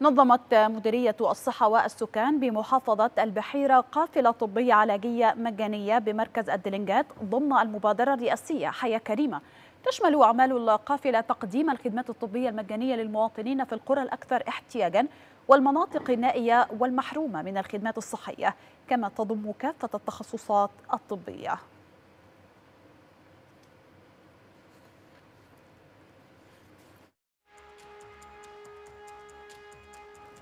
نظمت مديرية الصحة والسكان بمحافظة البحيرة قافلة طبية علاجية مجانية بمركز الدلنجات ضمن المبادرة الرئاسية حياة كريمة تشمل أعمال القافلة تقديم الخدمات الطبية المجانية للمواطنين في القرى الأكثر احتياجاً والمناطق النائية والمحرومة من الخدمات الصحية كما تضم كافة التخصصات الطبية